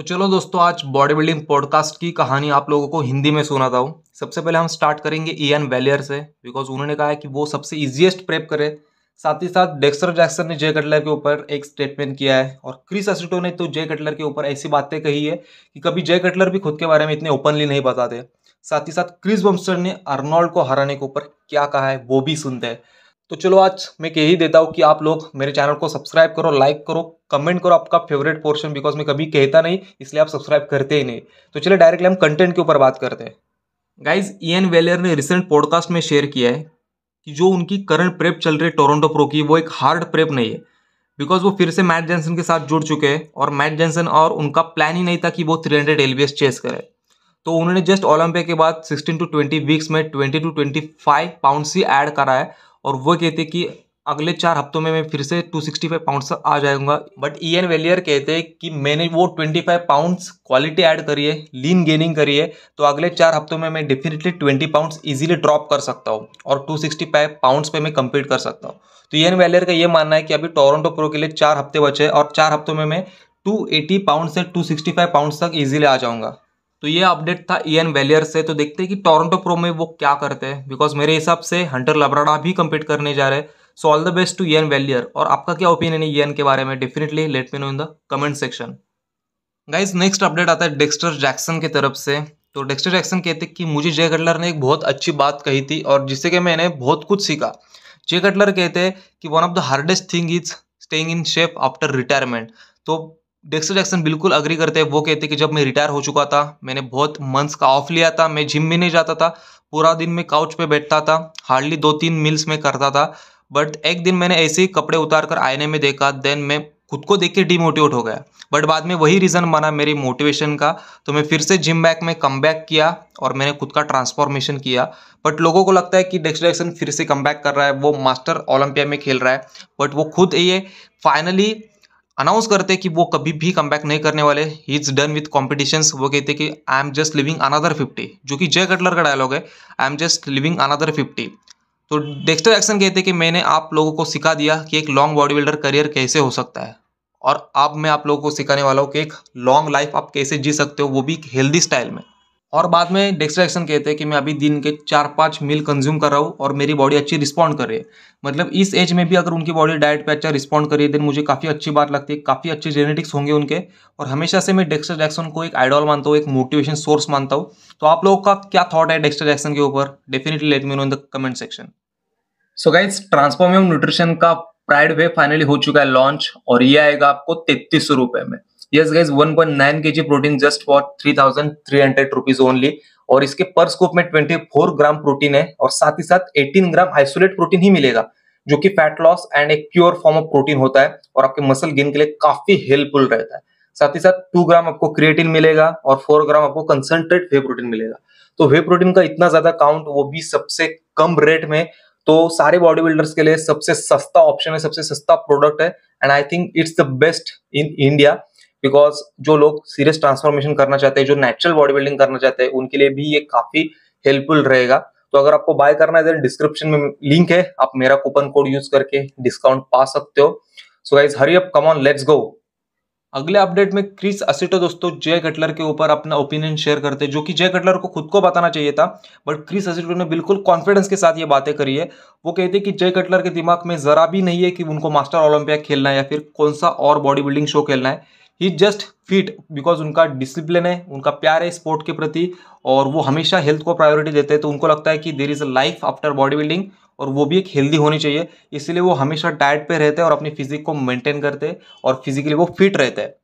तो चलो दोस्तों आज बॉडी बिल्डिंग पॉडकास्ट की कहानी आप लोगों को हिंदी में सुनाता हूँ सबसे पहले हम स्टार्ट करेंगे ई एन वेलियर से बिकॉज उन्होंने कहा है कि वो सबसे ईजिएस्ट प्रेप करे साथ ही साथ डेक्सर जैक्सन ने जे कटलर के ऊपर एक स्टेटमेंट किया है और क्रिस असिटो ने तो जे कटलर के ऊपर ऐसी बातें कही है कि कभी जे कटलर भी खुद के बारे में इतने ओपनली नहीं बताते साथ ही साथ क्रिस बम्स्टर ने अर्नोल्ड को हराने के ऊपर क्या कहा है वो भी सुनते हैं तो चलो आज मैं कह ही देता हूँ कि आप लोग मेरे चैनल को सब्सक्राइब करो लाइक करो कमेंट करो आपका फेवरेट पोर्शन बिकॉज मैं कभी कहता नहीं इसलिए आप सब्सक्राइब करते ही नहीं तो चलिए डायरेक्टली हम कंटेंट के ऊपर बात करते हैं गाइज एन वेलियर ने रिसेंट पॉडकास्ट में शेयर किया है कि जो उनकी करंट प्रेप चल रही है टोरंटो प्रो की वो एक हार्ड प्रेप नहीं है बिकॉज वो फिर से मैट जैनसन के साथ जुड़ चुके हैं और मैट जैनसन और उनका प्लान ही नहीं था कि वो थ्री हंड्रेड एल चेस करे तो उन्होंने जस्ट ओलंपिया के बाद सिक्सटीन टू ट्वेंटी वीक्स में twenty to twenty five pound ही ऐड करा है और वो कहते कि अगले चार हफ्तों में मैं फिर से 265 पाउंड्स आ जाऊंगा बट ई एन वेलियर कहते हैं कि मैंने वो 25 पाउंड्स क्वालिटी ऐड करी है लीन गेनिंग करी है तो अगले चार हफ्तों में मैं डेफिनेटली 20 पाउंड्स इजीली ड्रॉप कर सकता हूँ और 265 पाउंड्स पे मैं कंप्लीट कर सकता हूँ तो ई एन वेलियर का ये मानना है कि अभी टोरंटो प्रो के लिए चार हफ्ते बचे और चार हफ्तों में मैं टू एटी पाउंड से टू सिक्सटी फाइव तक ईजिली आ जाऊँगा तो ये अपडेट था ई एन वेलियर से तो देखते हैं कि टोरंटो प्रो में वो क्या करते हैं बिकॉज मेरे हिसाब से हंटर लबराडा भी कम्पीट करने जा रहे हैं so all the best to ई एन वेलियर और आपका क्या ओपिनियन है ई एन के बारे में definitely let me know in the comment section guys next update आता है डेक्स्टर जैक्सन की तरफ से तो डेक्स्टर जैक्सन कहते हैं कि मुझे जय कटलर ने एक बहुत अच्छी बात कही थी और जिससे कि मैंने बहुत कुछ सीखा जय कटलर कहते हैं कि one of the hardest thing is staying in shape after retirement तो डेक्सर जैक्सन बिल्कुल अग्री करते हैं वो कहते हैं कि जब मैं रिटायर हो चुका था मैंने बहुत मंथ्स का ऑफ लिया था मैं जिम में नहीं जाता था पूरा दिन मैं काउच पे बैठता था हार्डली दो तीन मील्स में करता था बट एक दिन मैंने ऐसे ही कपड़े उतार कर आईने में देखा देन मैं खुद को देख के डिमोटिवेट हो गया बट बाद में वही रीज़न बना मेरी मोटिवेशन का तो मैं फिर से जिम बैक में कम बैक किया और मैंने खुद का ट्रांसफॉर्मेशन किया बट लोगों को लगता है कि डेक्सर जैक्सन फिर से कम बैक कर रहा है वो मास्टर ओलंपिया में खेल रहा है बट वो खुद ये फाइनली अनाउंस करते कि वो कभी भी कम नहीं करने वाले he is done with competition वो कहते कि I am just living another fifty जो कि जय कटलर का डायलॉग है I am just living another fifty तो डेक्स्टर एक्शन कहते कि मैंने आप लोगों को सिखा दिया कि एक लॉन्ग बॉडी बिल्डर करियर कैसे हो सकता है और अब मैं आप लोगों को सिखाने वाला हूँ कि एक लॉन्ग लाइफ आप कैसे जी सकते हो वो भी एक हेल्दी स्टाइल में और बाद में डिस्ट्रैक्शन कहते हैं कि मैं अभी दिन के चार पाँच मील कंज्यूम कर रहा हूँ और मेरी बॉडी अच्छी रिस्पॉन्ड कर रही है मतलब इस एज में भी अगर उनकी बॉडी डाइट पे अच्छा रिस्पॉन्ड कर रही है देन मुझे काफ़ी अच्छी बात लगती है काफ़ी अच्छे जेनेटिक्स होंगे उनके और हमेशा से मैं डेक्स्टर जैक्सन को एक आइडॉल मानता हूँ एक मोटिवेशन सोर्स मानता हूँ तो आप लोगों का क्या थाट है डेक्स्टर जैक्सन के ऊपर definitely let me know in the comment section so guys transforming nutrition का प्राइड वे फाइनली हो चुका है लॉन्च और ये आएगा आपको तैतीस रुपए में yes guys 1.9 G protein just for hundred rupees only और इसके पर स्कोप में फोर ग्राम प्रोटीन है और साथ ही साथ एटीन ग्राम आइसोलेट प्रोटीन ही मिलेगा जो कि फैट लॉस एंड एक प्योर फॉर्म ऑफ प्रोटीन होता है और आपके मसल गेन के लिए काफी हेल्पफुल रहता है साथ ही साथ टू ग्राम आपको क्रिएटिन मिलेगा और फोर ग्राम आपको कंसनट्रेट वे प्रोटीन मिलेगा तो वे प्रोटीन का इतना ज्यादा काउंट वो भी सबसे कम रेट में तो सारे बॉडी बिल्डर्स के लिए सबसे सस्ता ऑप्शन है सबसे सस्ता प्रोडक्ट है and I think it's the best in India because जो लोग सीरियस ट्रांसफॉर्मेशन करना चाहते हैं जो नेचुरल बॉडी बिल्डिंग करना चाहते हैं उनके लिए भी ये काफी हेल्पफुल रहेगा तो अगर आपको बाय करना है डिस्क्रिप्शन तो में लिंक है आप मेरा कूपन कोड यूज करके डिस्काउंट पा सकते हो so guys hurry up come on let's go अगले अपडेट में क्रिस असिटो दोस्तों जय कटलर के ऊपर अपना ओपिनियन शेयर करते हैं जो कि जय कटलर को खुद को बताना चाहिए था बट क्रिस असिटो ने बिल्कुल कॉन्फिडेंस के साथ ये बातें करी है वो कहते हैं कि जय कटलर के दिमाग में जरा भी नहीं है कि उनको मास्टर ओलंपिया खेलना है या फिर कौन सा और बॉडी बिल्डिंग शो खेलना है ही जस्ट फिट बिकॉज उनका डिसिप्लिन है उनका प्यार है स्पोर्ट के प्रति और वो हमेशा हेल्थ को प्रायोरिटी देते हैं तो उनको लगता है कि there is a life after body building और वो भी एक हेल्दी होनी चाहिए इसलिए वो हमेशा डाइट पे रहते हैं और अपनी फिजिक को मेंटेन करते हैं और फिजिकली वो फिट रहते हैं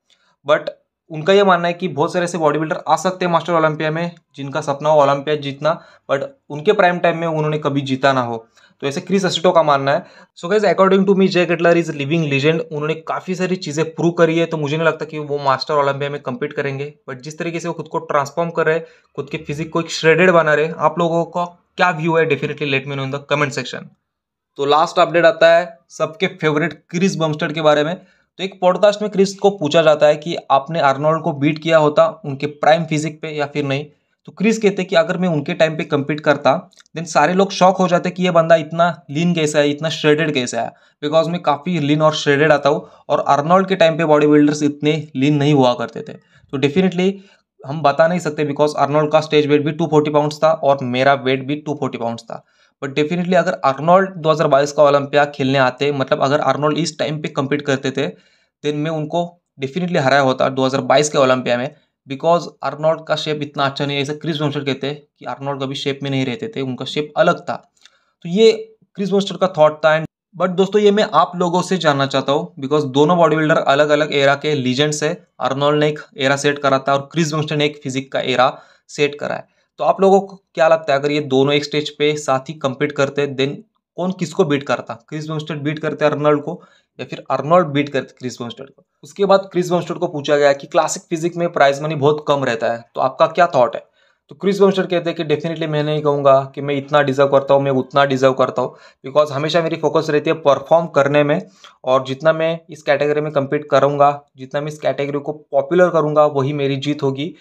बट उनका ये मानना है कि बहुत सारे ऐसे बॉडी बिल्डर आ सकते हैं मास्टर ओलंपिया में जिनका सपना हो ओलंपिया जीतना बट उनके प्राइम टाइम में उन्होंने कभी जीता ना हो तो ऐसे क्रिस असिटो का मानना है so guys according to me Jay Cutler is living legend उन्होंने काफ़ी सारी चीज़ें प्रूव करी है तो मुझे नहीं लगता कि वो मास्टर ओलंपिया में कम्पीट करेंगे बट जिस तरीके से वो खुद को ट्रांसफॉर्म कर रहे हैं खुद के फिजिक को एक श्रेडेड बना रहे आप लोगों का क्या व्यू है definitely let me know in the comment section तो लास्ट अपडेट आता है सबके फेवरेट क्रिस बमस्टर के बारे में तो एक पॉडकास्ट में क्रिस को पूछा जाता है कि आपने आर्नोल्ड को बीट किया होता उनके प्राइम फिजिक पे या फिर नहीं तो क्रिस कहते कि अगर मैं उनके टाइम पे कम्पीट करता देन सारे लोग शॉक हो जाते कि ये बंदा इतना लीन कैसा है इतना श्रेडेड कैसा है बिकॉज मैं काफ़ी लीन और श्रेडेड आता हूँ और अर्नोल्ड के टाइम पे बॉडी बिल्डर्स इतने लीन नहीं हुआ करते थे तो डेफिनेटली हम बता नहीं सकते बिकॉज अर्नोल्ड का स्टेज वेट भी फोर्टी पाउंड्स था और मेरा वेट भी फोर्टी पाउंड्स था बट डेफिनेटली अगर आर्नोल्ड 2022 का ओलंपिया खेलने आते मतलब अगर आर्नोल्ड इस टाइम पे कम्पीट करते थे देन मैं उनको डेफिनेटली हराया होता 2022 के ओलंपिया में बिकॉज आर्नोल्ड का शेप इतना अच्छा नहीं है ऐसे क्रिस वोस्टर कहते हैं कि आर्नोल्ड कभी शेप में नहीं रहते थे उनका शेप अलग था तो ये क्रिस वोस्टर का थाट था एंड बट दोस्तों ये मैं आप लोगों से जानना चाहता हूँ बिकॉज दोनों बॉडी बिल्डर अलग अलग एरा के लीजेंड्स है अर्नोल्ड ने एक एरा सेट करा था और क्रिस वोस्टर ने एक फिजिक का एरा सेट करा है तो आप लोगों को क्या लगता है अगर ये दोनों एक स्टेज पे साथ ही कम्पीट करते देन कौन किसको बीट करता क्रिस वेमस्टेड बीट करते अर्नल्ड को या फिर अर्नोल्ड बीट करते क्रिस वेमस्टेड को उसके बाद क्रिस वेमस्टेड को पूछा गया कि क्लासिक फिजिक्स में प्राइज मनी बहुत कम रहता है तो आपका क्या थाट है तो क्रिस वेमस्टेड कहते हैं कि डेफिनेटली मैं नहीं कहूँगा कि मैं इतना डिजर्व करता हूँ मैं उतना डिजर्व करता हूँ बिकॉज हमेशा मेरी फोकस रहती है परफॉर्म करने में और जितना मैं इस कैटेगरी में कम्पीट करूँगा जितना मैं इस कैटेगरी को पॉपुलर करूँगा वही मेरी जीत होगी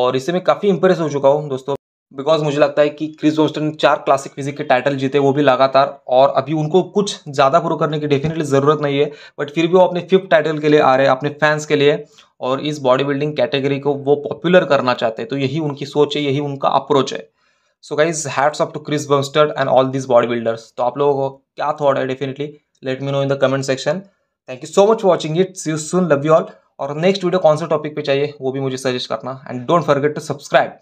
और इससे मैं काफ़ी इंप्रेस हो चुका हूँ दोस्तों बिकॉज मुझे लगता है कि क्रिस जोस्टन चार क्लासिक फिजिक के टाइटल जीते वो भी लगातार और अभी उनको कुछ ज़्यादा प्रो करने की डेफिनेटली ज़रूरत नहीं है बट फिर भी वो अपने फिफ्थ टाइटल के लिए आ रहे हैं अपने फैंस के लिए और इस बॉडी बिल्डिंग कैटेगरी को वो पॉपुलर करना चाहते हैं तो यही उनकी सोच है यही उनका अप्रोच है so guys hats up to Chris Bumstead and all this body builders तो आप लोगों को क्या थॉट है definitely let me know in the comment section thank you so much watching it see soon love you all और next video कौन सा topic पे चाहिए वो भी मुझे सजेस्ट करना and don't forget to subscribe